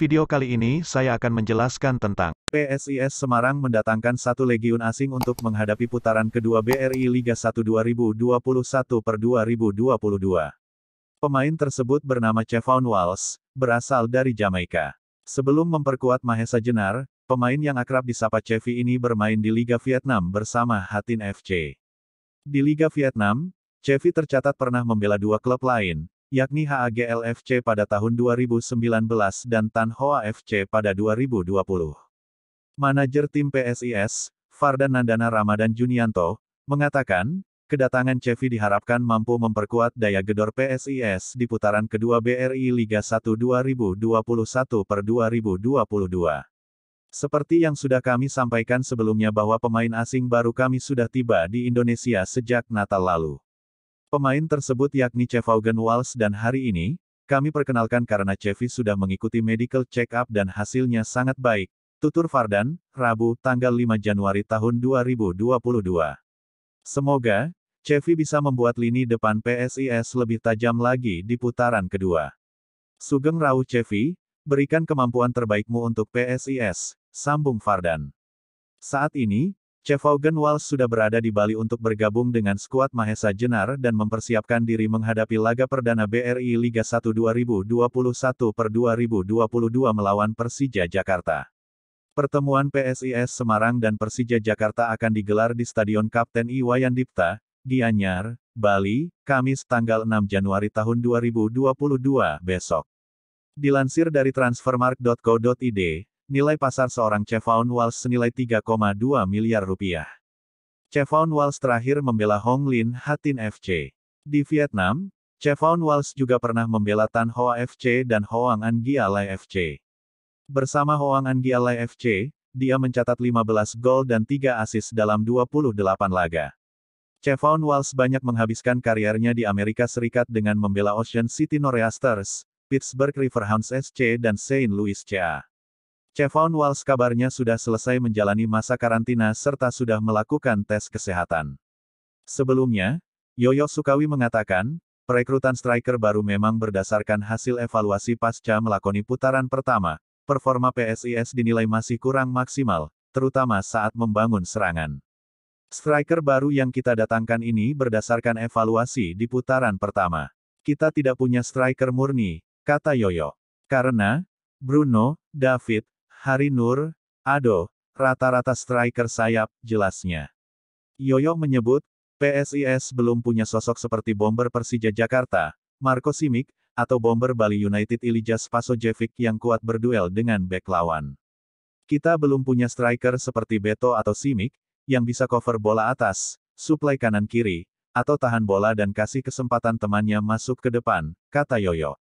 video kali ini saya akan menjelaskan tentang PSIS Semarang mendatangkan satu legiun asing untuk menghadapi putaran kedua BRI Liga 1 2021 per 2022. Pemain tersebut bernama Chevon Walls, berasal dari Jamaika. Sebelum memperkuat Mahesa Jenar, pemain yang akrab disapa Chevi ini bermain di Liga Vietnam bersama Hatin FC. Di Liga Vietnam, Chevi tercatat pernah membela dua klub lain, yakni HAGL FC pada tahun 2019 dan Hoa FC pada 2020. Manajer tim PSIS, Fardan Nandana Ramadan Junianto, mengatakan, kedatangan Cevi diharapkan mampu memperkuat daya gedor PSIS di putaran kedua BRI Liga 1 2021 per 2022. Seperti yang sudah kami sampaikan sebelumnya bahwa pemain asing baru kami sudah tiba di Indonesia sejak Natal lalu. Pemain tersebut yakni Chevaugen Walsh dan hari ini, kami perkenalkan karena Cevi sudah mengikuti medical check-up dan hasilnya sangat baik. Tutur Fardan, Rabu, tanggal 5 Januari tahun 2022. Semoga, Cevi bisa membuat lini depan PSIS lebih tajam lagi di putaran kedua. Sugeng Rauh Cevi, berikan kemampuan terbaikmu untuk PSIS, sambung Fardan. Saat ini, Cevogen Walsh sudah berada di Bali untuk bergabung dengan skuad Mahesa Jenar dan mempersiapkan diri menghadapi laga perdana BRI Liga 1 2021 per 2022 melawan Persija Jakarta. Pertemuan PSIS Semarang dan Persija Jakarta akan digelar di Stadion Kapten Iwayan Dipta, Gianyar, Bali, Kamis tanggal 6 Januari tahun 2022 besok. Dilansir dari transfermarkt.co.id, nilai pasar seorang Chevron Walsh senilai 3,2 miliar rupiah. Chevron Walsh terakhir membela Hong Lin Hatin FC. Di Vietnam, Chevron Walsh juga pernah membela Tan Hoa FC dan Hoang An Gialai FC. Bersama Hoang An Gialai FC, dia mencatat 15 gol dan 3 asis dalam 28 laga. Chevron Walsh banyak menghabiskan kariernya di Amerika Serikat dengan membela Ocean City Nor'easters, Pittsburgh Riverhounds SC dan Saint Louis CA. Chevon Walsh kabarnya sudah selesai menjalani masa karantina serta sudah melakukan tes kesehatan. Sebelumnya, Yoyo Sukawi mengatakan, perekrutan striker baru memang berdasarkan hasil evaluasi pasca melakoni putaran pertama, performa PSIS dinilai masih kurang maksimal, terutama saat membangun serangan. Striker baru yang kita datangkan ini berdasarkan evaluasi di putaran pertama. Kita tidak punya striker murni, kata Yoyo. Karena, Bruno, David, Hari Nur, Ado, rata-rata striker sayap, jelasnya. Yoyo menyebut, PSIS belum punya sosok seperti bomber Persija Jakarta, Marco Simic, atau bomber Bali United Ilija Spasojevic yang kuat berduel dengan bek lawan. Kita belum punya striker seperti Beto atau Simic, yang bisa cover bola atas, suplai kanan-kiri, atau tahan bola dan kasih kesempatan temannya masuk ke depan, kata Yoyo.